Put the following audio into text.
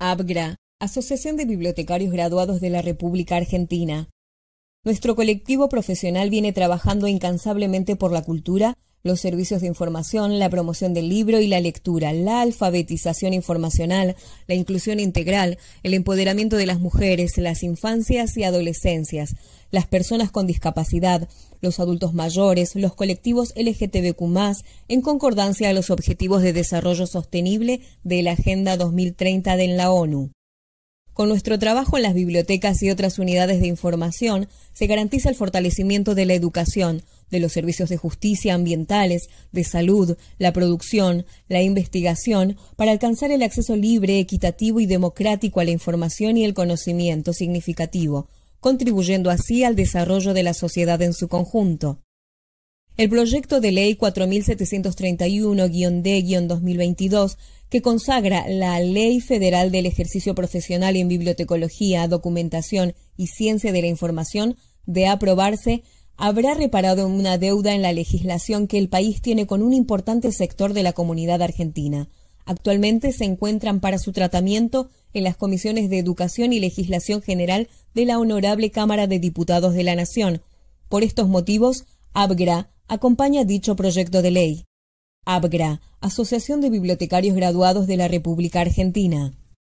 ABGRA, Asociación de Bibliotecarios Graduados de la República Argentina. Nuestro colectivo profesional viene trabajando incansablemente por la cultura los servicios de información, la promoción del libro y la lectura, la alfabetización informacional, la inclusión integral, el empoderamiento de las mujeres, las infancias y adolescencias, las personas con discapacidad, los adultos mayores, los colectivos LGTBQ, en concordancia a los Objetivos de Desarrollo Sostenible de la Agenda 2030 de la ONU. Con nuestro trabajo en las bibliotecas y otras unidades de información, se garantiza el fortalecimiento de la educación, de los servicios de justicia, ambientales, de salud, la producción, la investigación, para alcanzar el acceso libre, equitativo y democrático a la información y el conocimiento significativo, contribuyendo así al desarrollo de la sociedad en su conjunto. El proyecto de ley 4731-D-2022, que consagra la Ley Federal del Ejercicio Profesional en Bibliotecología, Documentación y Ciencia de la Información, de aprobarse, habrá reparado una deuda en la legislación que el país tiene con un importante sector de la comunidad argentina. Actualmente se encuentran para su tratamiento en las comisiones de Educación y Legislación General de la Honorable Cámara de Diputados de la Nación. Por estos motivos, ABGRA acompaña dicho proyecto de ley. ABGRA, Asociación de Bibliotecarios Graduados de la República Argentina.